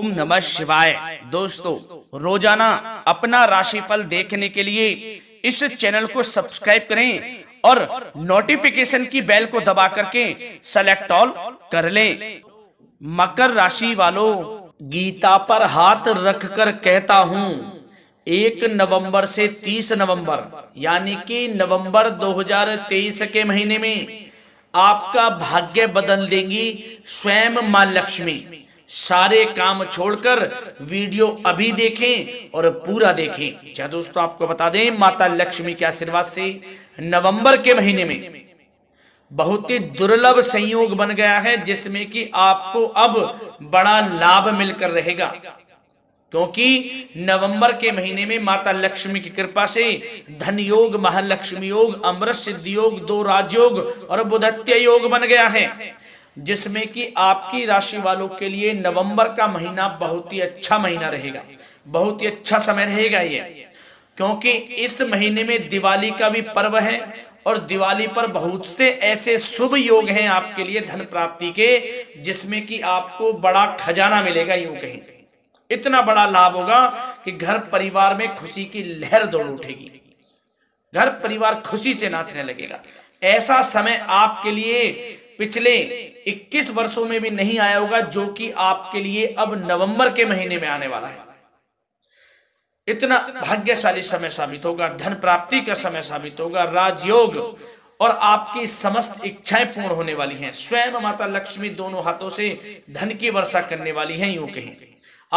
ओम नमः शिवाय दोस्तों रोजाना अपना राशिफल देखने के लिए इस चैनल को सब्सक्राइब करें और नोटिफिकेशन की बेल को दबा करके सेलेक्ट ऑल कर लें मकर राशि वालों गीता पर हाथ रख कर कहता हूँ एक नवंबर से तीस नवंबर यानी कि नवंबर 2023 के महीने में आपका भाग्य बदल देंगी स्वयं मां लक्ष्मी सारे काम छोड़कर वीडियो अभी देखें और पूरा देखें चाहे दोस्तों आपको बता दें माता लक्ष्मी के आशीर्वाद से नवंबर के महीने में बहुत ही दुर्लभ संयोग बन गया है जिसमें कि आपको अब बड़ा लाभ मिलकर रहेगा क्योंकि नवंबर के महीने में माता लक्ष्मी की कृपा से धन योग महालक्ष्मी योग अमृत सिद्धि योग दो राजयोग और बुधत्य योग बन गया है जिसमें कि आपकी राशि वालों के लिए नवंबर का महीना बहुत ही अच्छा महीना रहेगा बहुत ही अच्छा समय रहेगा ये क्योंकि इस महीने में दिवाली का भी पर्व है और दिवाली पर बहुत से ऐसे शुभ योग हैं आपके लिए धन प्राप्ति के जिसमें कि आपको बड़ा खजाना मिलेगा यूं कहीं इतना बड़ा लाभ होगा कि घर परिवार में खुशी की लहर दौड़ उठेगी घर परिवार खुशी से नाचने लगेगा ऐसा समय आपके लिए पिछले 21 वर्षों में भी नहीं आया होगा जो कि आपके लिए अब नवंबर के महीने में आने वाला है इतना भाग्यशाली समय साबित होगा धन प्राप्ति का समय साबित होगा राजयोग और आपकी समस्त इच्छाएं पूर्ण होने वाली हैं स्वयं माता लक्ष्मी दोनों हाथों से धन की वर्षा करने वाली हैं यूं कहें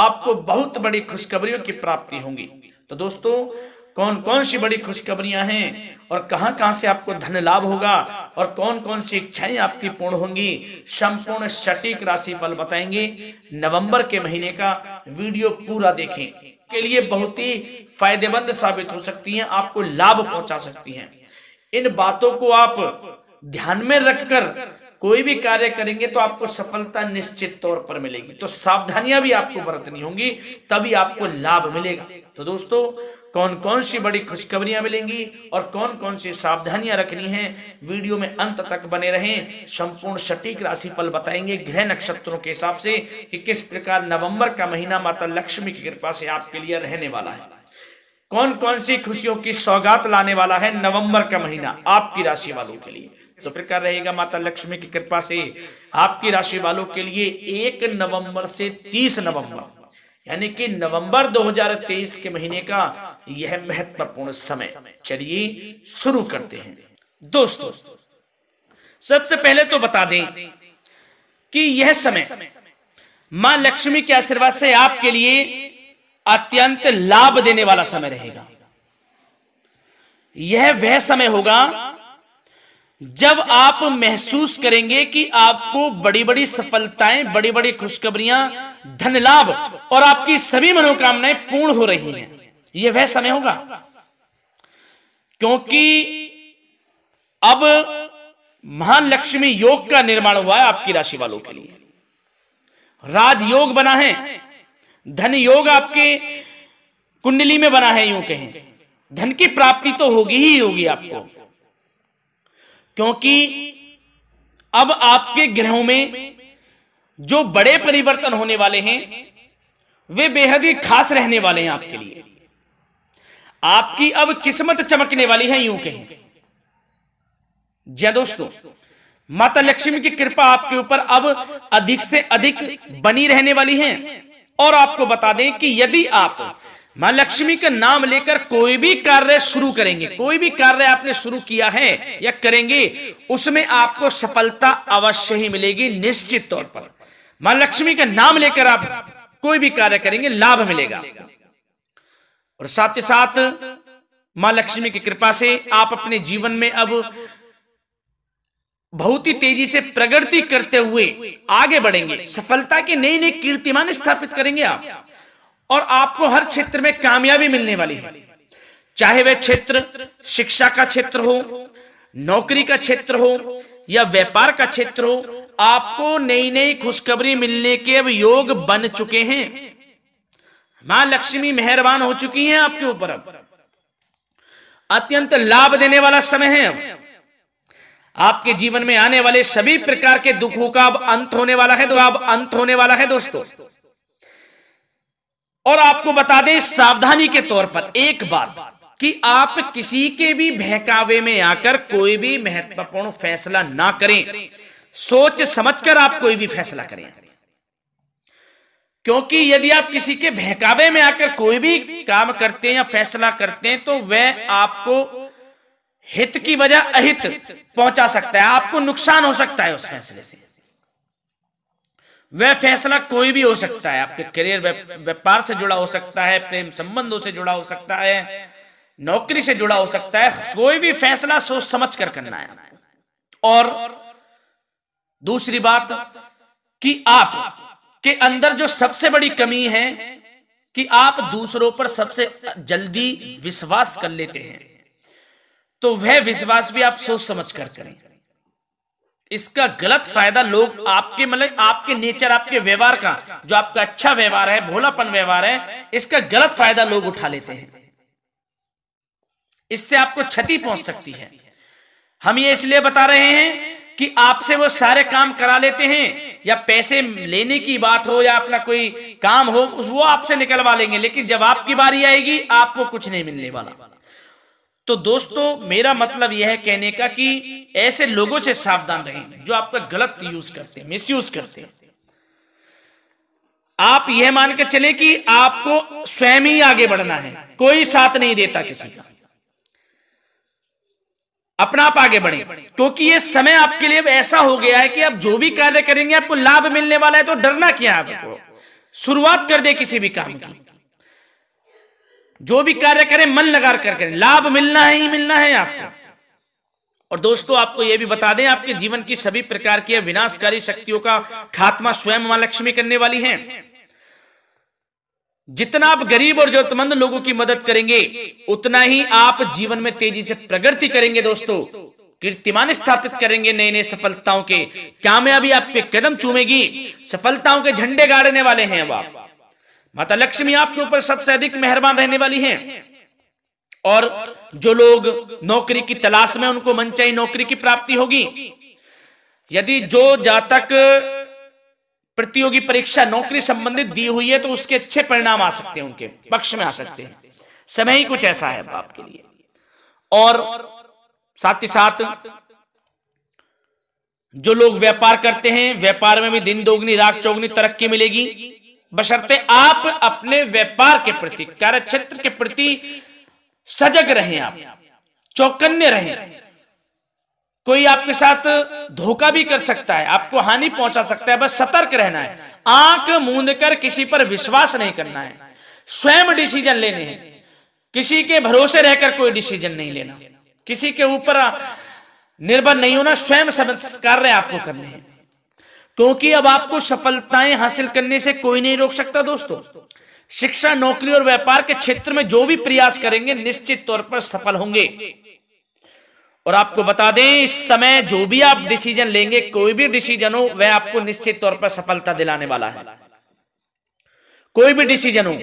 आपको बहुत बड़ी खुशखबरियों की प्राप्ति होंगी तो दोस्तों कौन कौन सी बड़ी खुशखबरियां हैं और कहां कहां से आपको धन लाभ होगा और कौन कौन सी इच्छाएं आपकी पूर्ण होंगी संपूर्ण सटीक राशि फल बताएंगे नवंबर के महीने का वीडियो पूरा देखें के लिए बहुत ही फायदेमंद साबित हो सकती हैं आपको लाभ पहुंचा सकती हैं इन बातों को आप ध्यान में रखकर कोई भी कार्य करेंगे तो आपको सफलता निश्चित तौर पर मिलेगी तो सावधानियां भी आपको बरतनी होंगी तभी आपको लाभ मिलेगा तो दोस्तों कौन कौन सी बड़ी खुशखबरियां मिलेंगी और कौन कौन सी सावधानियां रखनी हैं वीडियो में अंत तक बने रहें संपूर्ण सटीक राशिफल बताएंगे ग्रह नक्षत्रों के हिसाब से कि किस प्रकार नवंबर का महीना माता लक्ष्मी की कृपा से आपके लिए रहने वाला है कौन कौन सी खुशियों की सौगात लाने वाला है नवंबर का महीना आपकी राशि वालों के लिए जिक्र कर रहेगा माता लक्ष्मी की कृपा से आपकी राशि वालों के लिए एक नवंबर से तीस नवंबर यानी कि नवंबर 2023 के महीने का यह महत्वपूर्ण समय चलिए शुरू करते हैं दोस्तों सबसे पहले तो बता दें कि यह समय मां लक्ष्मी के आशीर्वाद से आपके लिए अत्यंत लाभ देने वाला समय रहेगा यह वह समय होगा जब आप महसूस करेंगे कि आपको बड़ी बड़ी सफलताएं बड़ी बड़ी खुशखबरियां धन लाभ और आपकी सभी मनोकामनाएं पूर्ण हो रही हैं यह वह समय होगा क्योंकि अब महान लक्ष्मी योग का निर्माण हुआ है आपकी राशि वालों के लिए राजयोग बना है धन योग आपके कुंडली में बना है यूं कहें धन की प्राप्ति तो होगी ही होगी आपको क्योंकि अब आपके ग्रहों में जो बड़े परिवर्तन होने वाले हैं वे बेहद ही खास रहने वाले हैं आपके लिए आपकी अब किस्मत चमकने वाली है यूं कहें जय दोस्तों माता लक्ष्मी की कृपा आपके ऊपर अब अधिक से अधिक बनी रहने वाली है और आपको बता दें कि यदि आप मां लक्ष्मी का नाम लेकर कोई भी कार्य शुरू करेंगे कोई भी कार्य आपने शुरू किया है या करेंगे उसमें आपको सफलता अवश्य ही मिलेगी निश्चित तौर पर मां लक्ष्मी का नाम लेकर आप कोई भी कार्य करेंगे लाभ मिलेगा और साथ ही साथ मां लक्ष्मी की कृपा से आप अपने जीवन में अब बहुत ही तेजी से प्रगति करते हुए आगे बढ़ेंगे सफलता की नई नई कीर्तिमान स्थापित करेंगे आप और आपको हर क्षेत्र में कामयाबी मिलने वाली है चाहे वह क्षेत्र शिक्षा का क्षेत्र हो नौकरी का क्षेत्र हो या व्यापार का क्षेत्र हो आपको नई नई खुशखबरी मिलने के अब योग बन चुके हैं मां लक्ष्मी मेहरबान हो चुकी हैं आपके ऊपर अब अत्यंत लाभ देने वाला समय है अब आपके जीवन में आने वाले सभी प्रकार के दुखों का अब अंत होने वाला है तो अब अंत होने वाला है दोस्तों और आपको बता दें सावधानी के तौर पर एक बात कि आप किसी के भी बहकावे में आकर कोई भी महत्वपूर्ण फैसला ना करें सोच समझकर आप कोई भी फैसला करें क्योंकि यदि आप किसी के बहकावे में आकर कोई भी काम करते हैं या फैसला करते हैं तो वह आपको हित की वजह अहित पहुंचा सकता है आपको नुकसान हो सकता है उस फैसले से वह फैसला कोई भी हो सकता है आपके करियर व्यापार से जुड़ा हो सकता है प्रेम संबंधों से जुड़ा हो सकता है नौकरी से जुड़ा हो सकता है कोई भी फैसला सोच समझ कर करना है और दूसरी बात कि आप के अंदर जो सबसे बड़ी कमी है कि आप दूसरों पर सबसे जल्दी विश्वास कर लेते हैं तो वह विश्वास भी आप सोच समझ कर करें इसका गलत फायदा लोग आपके मतलब आपके नेचर आपके व्यवहार का जो आपका अच्छा व्यवहार है भोलापन व्यवहार है इसका गलत फायदा लोग उठा लेते हैं इससे आपको क्षति पहुंच सकती है हम ये इसलिए बता रहे हैं कि आपसे वो सारे काम करा लेते हैं या पैसे लेने की बात हो या अपना कोई काम हो उस वो आपसे निकलवा लेंगे लेकिन जब आपकी बारी आएगी आपको कुछ नहीं मिलने वाला तो दोस्तों मेरा मतलब यह है कहने का कि ऐसे लोगों से सावधान रहें जो आपका गलत यूज करते हैं मिस यूज करते हैं आप यह मानकर चले कि आपको स्वयं ही आगे बढ़ना है कोई साथ नहीं देता किसी का अपना आप आगे बढ़े क्योंकि यह समय आपके लिए ऐसा हो गया है कि आप जो भी कार्य करेंगे आपको लाभ मिलने वाला है तो डरना क्या आपको शुरुआत कर दे किसी भी काम की जो भी कार्य करें मन लगा कर करें लाभ मिलना है ही मिलना है आपको और दोस्तों आपको यह भी बता दें आपके जीवन की सभी प्रकार की विनाशकारी शक्तियों का खात्मा स्वयं मां लक्ष्मी करने वाली हैं जितना आप गरीब और जरूरतमंद लोगों की मदद करेंगे उतना ही आप जीवन में तेजी से प्रगति करेंगे दोस्तों कीर्तिमान स्थापित करेंगे नए नए सफलताओं के कामयाबी आपके कदम चूमेगी सफलताओं के झंडे गाड़ने वाले हैं अब आप माता लक्ष्मी आपके ऊपर सबसे अधिक मेहरबान रहने वाली हैं और जो लोग नौकरी की तलाश में उनको मनचाही नौकरी की प्राप्ति होगी यदि जो जातक प्रतियोगी परीक्षा नौकरी संबंधित दी हुई है तो उसके अच्छे परिणाम आ सकते हैं उनके पक्ष में आ सकते हैं समय ही कुछ ऐसा है आपके लिए और साथ ही साथ जो लोग व्यापार करते हैं व्यापार में भी दिन दोगुनी रात चौगनी तरक्की मिलेगी बशर्ते आप अपने व्यापार के प्रति कार्य क्षेत्र के प्रति सजग रहें आप चौकन्ने रहें कोई आपके साथ धोखा भी कर सकता है आपको हानि पहुंचा सकता है बस सतर्क रहना है आंख मूंद कर किसी पर विश्वास नहीं करना है स्वयं डिसीजन लेने हैं किसी के भरोसे रहकर कोई डिसीजन नहीं लेना किसी के ऊपर निर्भर नहीं होना स्वयं कार्य आपको करने हैं क्योंकि अब आपको सफलताएं हासिल करने से कोई नहीं रोक सकता दोस्तों शिक्षा नौकरी और व्यापार के क्षेत्र में जो भी प्रयास करेंगे निश्चित तौर पर सफल होंगे और आपको बता दें इस समय जो भी आप डिसीजन लेंगे कोई भी डिसीजन हो वह आपको निश्चित तौर पर सफलता दिलाने वाला है कोई भी डिसीजन हो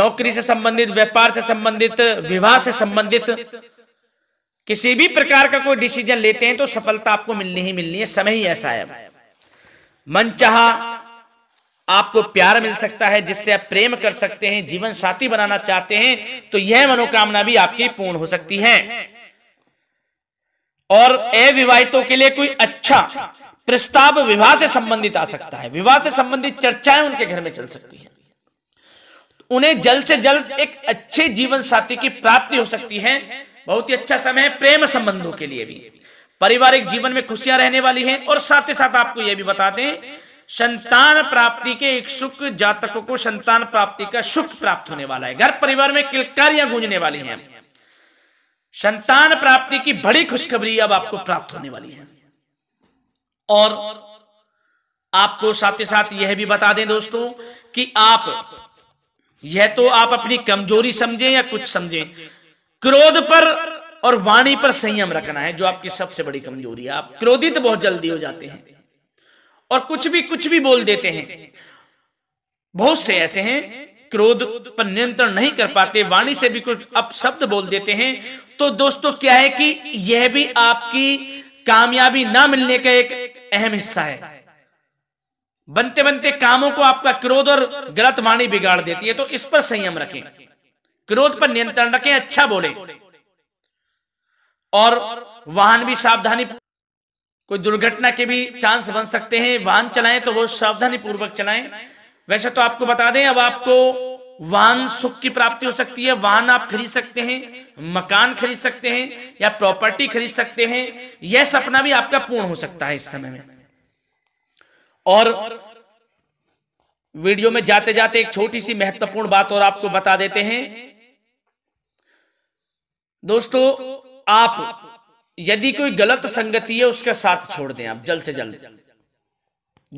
नौकरी से संबंधित व्यापार से संबंधित विवाह से संबंधित किसी भी प्रकार का कोई डिसीजन लेते हैं तो सफलता आपको मिलनी ही मिलनी है समय ही ऐसा है मन चाह आपको प्यार मिल सकता है जिससे आप प्रेम कर सकते हैं जीवन साथी बनाना चाहते हैं तो यह मनोकामना भी आपकी पूर्ण हो सकती है और अविवाहितों के लिए कोई अच्छा प्रस्ताव विवाह से संबंधित आ सकता है विवाह से संबंधित चर्चाएं उनके घर में चल सकती है उन्हें जल्द से जल्द एक अच्छे जीवन साथी की प्राप्ति हो सकती है बहुत ही अच्छा समय है प्रेम संबंधों के लिए भी पारिवारिक जीवन में खुशियां रहने वाली हैं और साथ ही साथ आपको यह भी बता दें संतान प्राप्ति के इच्छुक जातकों को संतान प्राप्ति का सुख प्राप्त होने वाला है घर परिवार में किलकारियां गूंजने वाली हैं संतान प्राप्ति की बड़ी खुशखबरी अब आपको प्राप्त होने वाली है और आपको साथ ही साथ यह भी बता दें दोस्तों कि आप यह तो आप अपनी कमजोरी समझें या कुछ समझें क्रोध पर और वाणी पर संयम रखना है जो आपकी सबसे बड़ी कमजोरी है आप क्रोधित बहुत जल्दी हो जाते हैं और कुछ भी कुछ भी बोल देते हैं बहुत से ऐसे हैं क्रोध पर नियंत्रण नहीं कर पाते वाणी से भी कुछ शब्द बोल देते हैं तो दोस्तों क्या है कि यह भी आपकी कामयाबी ना मिलने का एक अहम हिस्सा है बनते बनते कामों को आपका क्रोध और गलत वाणी बिगाड़ देती है तो इस पर संयम रखें क्रोध पर नियंत्रण रखें अच्छा बोले और वाहन भी सावधानी कोई दुर्घटना के भी चांस बन सकते हैं वाहन चलाएं तो वो सावधानी पूर्वक चलाएं वैसे तो आपको बता दें अब आपको वाहन सुख की प्राप्ति हो सकती है वाहन आप खरीद सकते हैं मकान खरीद सकते हैं या प्रॉपर्टी खरीद सकते हैं यह सपना भी आपका पूर्ण हो सकता है इस समय में और वीडियो में जाते जाते एक छोटी सी महत्वपूर्ण बात और आपको बता देते हैं दोस्तों आप यदि कोई गलत संगति है उसका साथ छोड़ दें आप जल्द से जल्द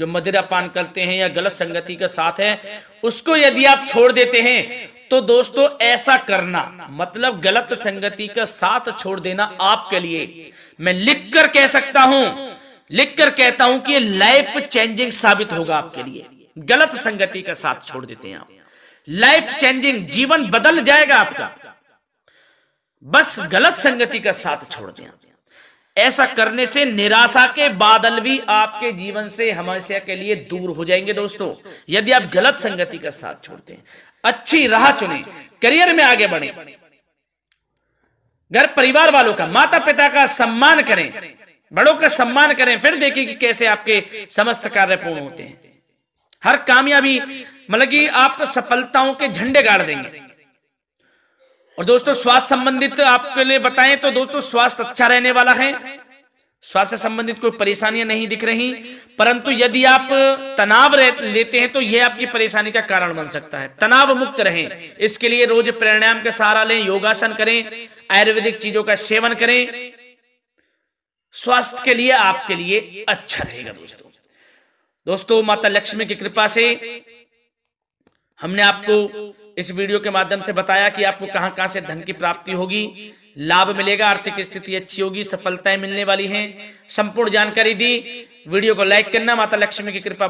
जो मदिरा पान करते हैं या गलत संगति का साथ है उसको यदि आप छोड़ देते हैं तो दोस्तों ऐसा करना मतलब गलत संगति का साथ छोड़ देना आपके लिए मैं लिख कर कह सकता हूं लिख कर कहता हूं कि लाइफ चेंजिंग साबित होगा आपके लिए गलत संगति का साथ छोड़ देते हैं आप लाइफ चेंजिंग जीवन बदल जाएगा आपका बस गलत संगति का साथ छोड़ दें ऐसा करने से निराशा के बादल भी आपके जीवन से हमेशा के लिए दूर हो जाएंगे दोस्तों यदि आप गलत संगति का साथ छोड़ते हैं अच्छी राह चुने करियर में आगे बढ़े घर परिवार वालों का माता पिता का सम्मान करें बड़ों का सम्मान करें फिर देखें कि कैसे आपके समस्त कार्य पूर्ण होते हैं हर कामयाबी मतलब कि आप सफलताओं के झंडे गाड़ देंगे और दोस्तों स्वास्थ्य संबंधित आपके लिए बताएं तो दोस्तों स्वास्थ्य अच्छा रहने वाला है स्वास्थ्य संबंधित कोई परेशानियां नहीं दिख रही परंतु यदि आप तनाव लेते हैं तो यह आपकी परेशानी का कारण बन सकता है तनाव मुक्त रहें इसके लिए रोज प्राणायाम का सहारा लें योगासन करें आयुर्वेदिक चीजों का सेवन करें स्वास्थ्य के लिए आपके लिए अच्छा रहेगा दोस्तों दोस्तों माता लक्ष्मी की कृपा से हमने आपको इस वीडियो के माध्यम से बताया कि आपको कहां कहां से धन की प्राप्ति होगी लाभ मिलेगा आर्थिक स्थिति अच्छी होगी सफलताएं मिलने वाली हैं संपूर्ण जानकारी दी वीडियो को लाइक करना माता लक्ष्मी की कृपा